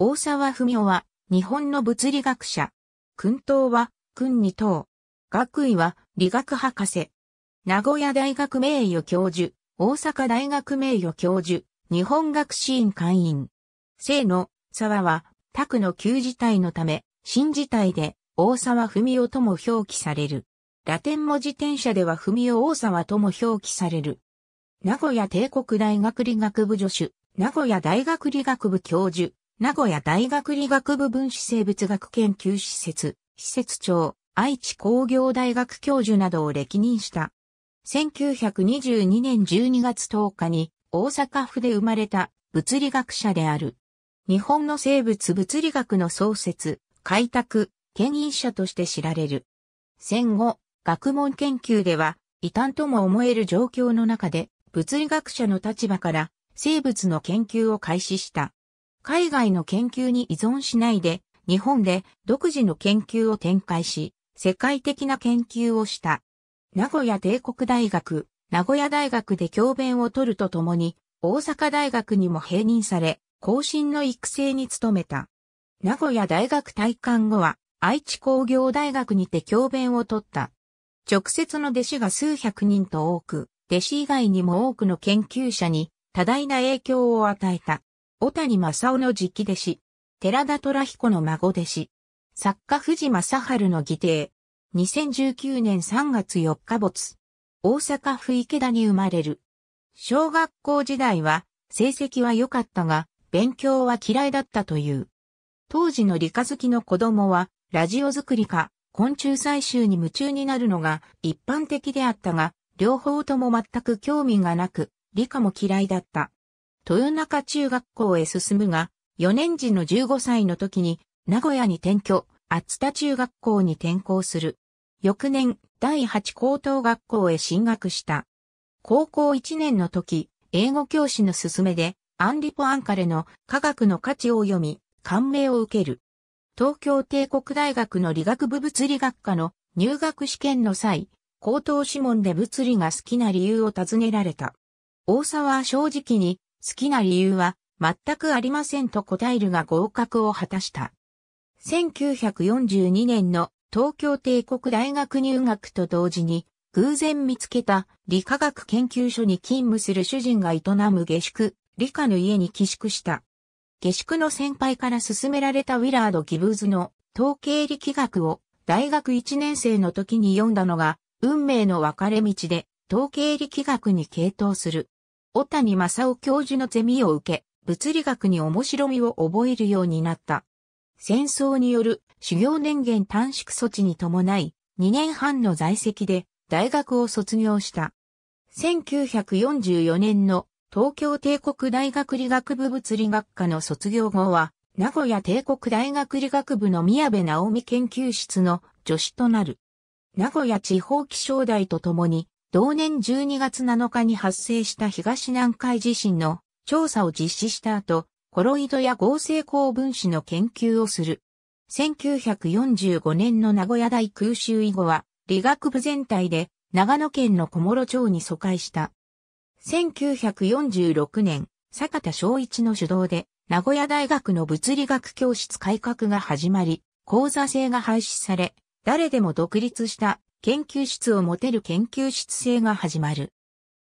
大沢文夫は、日本の物理学者。訓東は、訓二等。学位は、理学博士。名古屋大学名誉教授、大阪大学名誉教授、日本学士院会員。生の、沢は、宅の旧字体のため、新字体で、大沢文夫とも表記される。ラテン文字転写では文夫大沢とも表記される。名古屋帝国大学理学部助手、名古屋大学理学部教授、名古屋大学理学部分子生物学研究施設、施設長、愛知工業大学教授などを歴任した。1922年12月10日に大阪府で生まれた物理学者である。日本の生物物理学の創設、開拓、牽引者として知られる。戦後、学問研究では異端とも思える状況の中で物理学者の立場から生物の研究を開始した。海外の研究に依存しないで、日本で独自の研究を展開し、世界的な研究をした。名古屋帝国大学、名古屋大学で教鞭を取るとともに、大阪大学にも併任され、後進の育成に努めた。名古屋大学退官後は、愛知工業大学にて教鞭を取った。直接の弟子が数百人と多く、弟子以外にも多くの研究者に多大な影響を与えた。小谷正夫の直弟子、寺田虎彦の孫弟子、作家藤正春の義弟、2019年3月4日没、大阪府池田に生まれる。小学校時代は成績は良かったが、勉強は嫌いだったという。当時の理科好きの子供は、ラジオ作りか、昆虫採集に夢中になるのが一般的であったが、両方とも全く興味がなく、理科も嫌いだった。豊中中学校へ進むが、4年時の15歳の時に、名古屋に転居、厚田中学校に転校する。翌年、第8高等学校へ進学した。高校1年の時、英語教師の勧めで、アンリポ・アンカレの科学の価値を読み、感銘を受ける。東京帝国大学の理学部物理学科の入学試験の際、高等諮問で物理が好きな理由を尋ねられた。大沢は正直に好きな理由は、全くありませんと答えるが合格を果たした。1942年の東京帝国大学入学と同時に、偶然見つけた理化学研究所に勤務する主人が営む下宿、理科の家に寄宿した。下宿の先輩から勧められたウィラード・ギブズの統計力学を大学1年生の時に読んだのが運命の分かれ道で統計力学に傾倒する。小谷正夫教授のゼミを受け、物理学に面白みを覚えるようになった。戦争による修行年限短縮措置に伴い、2年半の在籍で大学を卒業した。1944年の東京帝国大学理学部物理学科の卒業後は、名古屋帝国大学理学部の宮部直美研究室の助手となる。名古屋地方気象台とともに同年12月7日に発生した東南海地震の調査を実施した後、コロイドや合成高分子の研究をする。1945年の名古屋大空襲以後は、理学部全体で長野県の小諸町に疎開した。1946年、坂田昭一の主導で、名古屋大学の物理学教室改革が始まり、講座制が廃止され、誰でも独立した研究室を持てる研究室制が始まる。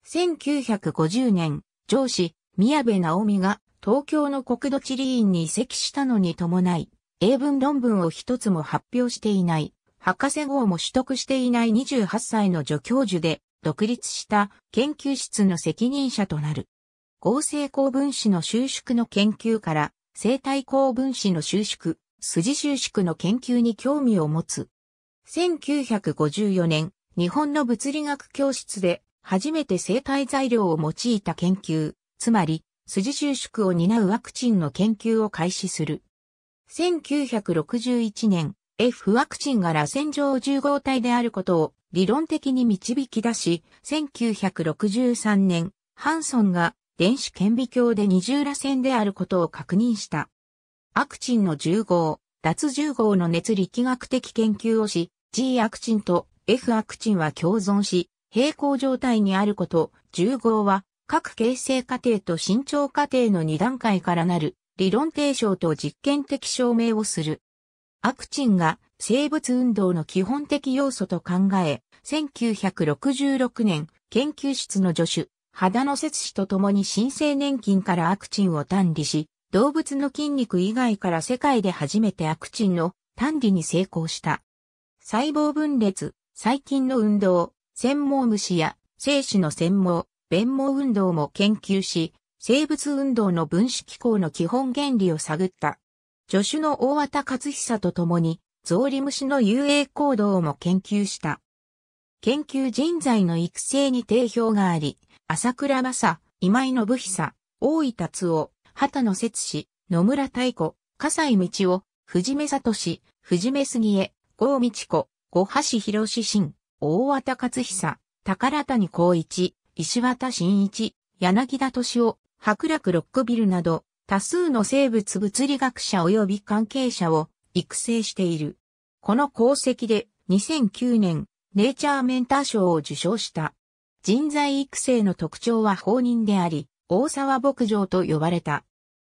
1950年、上司、宮部直美が東京の国土地理院に移籍したのに伴い、英文論文を一つも発表していない、博士号も取得していない28歳の助教授で、独立した研究室の責任者となる。合成高分子の収縮の研究から、生体高分子の収縮、筋収縮の研究に興味を持つ。1954年、日本の物理学教室で初めて生体材料を用いた研究、つまり筋収縮を担うワクチンの研究を開始する。1961年、F ワクチンが螺旋状10号体であることを理論的に導き出し、1963年、ハンソンが電子顕微鏡で二重螺旋であることを確認した。アクチンの10号、脱10号の熱力学的研究をし、G アクチンと F アクチンは共存し、平行状態にあること、1合は、各形成過程と伸長過程の2段階からなる、理論提唱と実験的証明をする。アクチンが生物運動の基本的要素と考え、1966年、研究室の助手、肌の摂氏と共に新生年金からアクチンを単理し、動物の筋肉以外から世界で初めてアクチンの単理に成功した。細胞分裂、細菌の運動、繊毛虫や精子の繊毛、弁毛運動も研究し、生物運動の分子機構の基本原理を探った。助手の大和勝久と共に、ゾウリムシの遊泳行動も研究した。研究人材の育成に定評があり、朝倉正、今井信久、大井達夫、畑野節氏、野村太鼓、笠井道夫、藤目里氏、藤目杉江、郷道子、小橋博志新、大和勝久、宝谷光一、石渡新一、柳田敏夫、白楽ロックビルなど、多数の生物物理学者及び関係者を育成している。この功績で2009年、ネイチャーメンター賞を受賞した。人材育成の特徴は放任であり、大沢牧場と呼ばれた。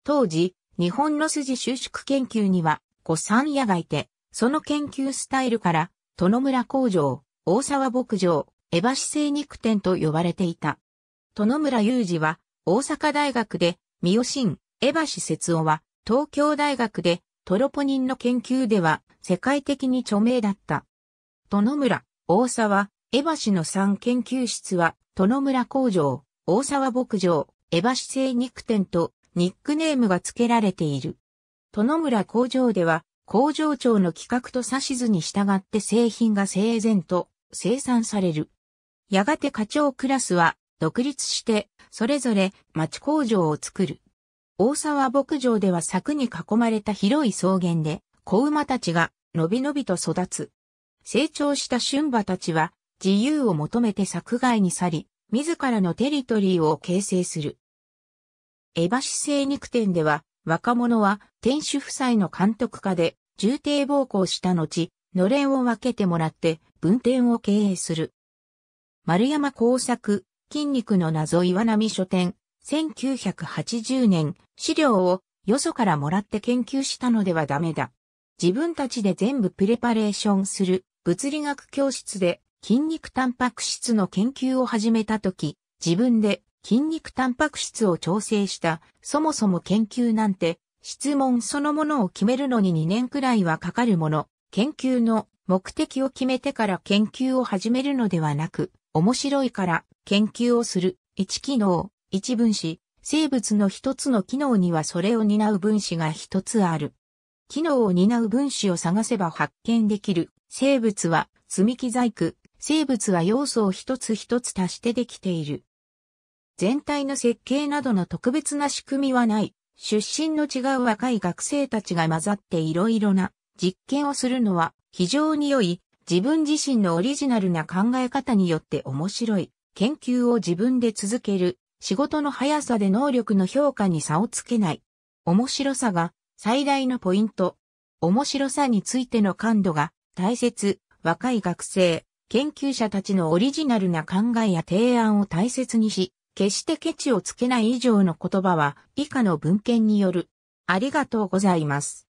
当時、日本の筋収縮研究には、古参野がいて、その研究スタイルから、殿村工場、大沢牧場、エバ市精肉店と呼ばれていた。殿村雄二は、大阪大学で、三好新、エバ節夫は、東京大学で、トロポニンの研究では、世界的に著名だった。殿村、大沢、エバの3研究室は、殿村工場、大沢牧場、エバ市精肉店と、ニックネームが付けられている。殿村工場では、工場長の企画と指図に従って製品が整然と生産される。やがて課長クラスは独立して、それぞれ町工場を作る。大沢牧場では柵に囲まれた広い草原で、子馬たちがのびのびと育つ。成長した春馬たちは自由を求めて柵外に去り、自らのテリトリーを形成する。エバ精肉店では若者は店主夫妻の監督下で重低暴行した後、のれんを分けてもらって、分店を経営する。丸山工作、筋肉の謎岩波書店、1980年、資料をよそからもらって研究したのではダメだ。自分たちで全部プレパレーションする物理学教室で筋肉タンパク質の研究を始めたとき、自分で筋肉タンパク質を調整した、そもそも研究なんて質問そのものを決めるのに2年くらいはかかるもの、研究の目的を決めてから研究を始めるのではなく、面白いから研究をする、1機能、1分子、生物の一つの機能にはそれを担う分子が一つある。機能を担う分子を探せば発見できる。生物は積み木細工。生物は要素を一つ一つ足してできている。全体の設計などの特別な仕組みはない。出身の違う若い学生たちが混ざっていろいろな実験をするのは非常に良い自分自身のオリジナルな考え方によって面白い研究を自分で続ける仕事の速さで能力の評価に差をつけない面白さが最大のポイント面白さについての感度が大切若い学生研究者たちのオリジナルな考えや提案を大切にし決してケチをつけない以上の言葉は以下の文献による。ありがとうございます。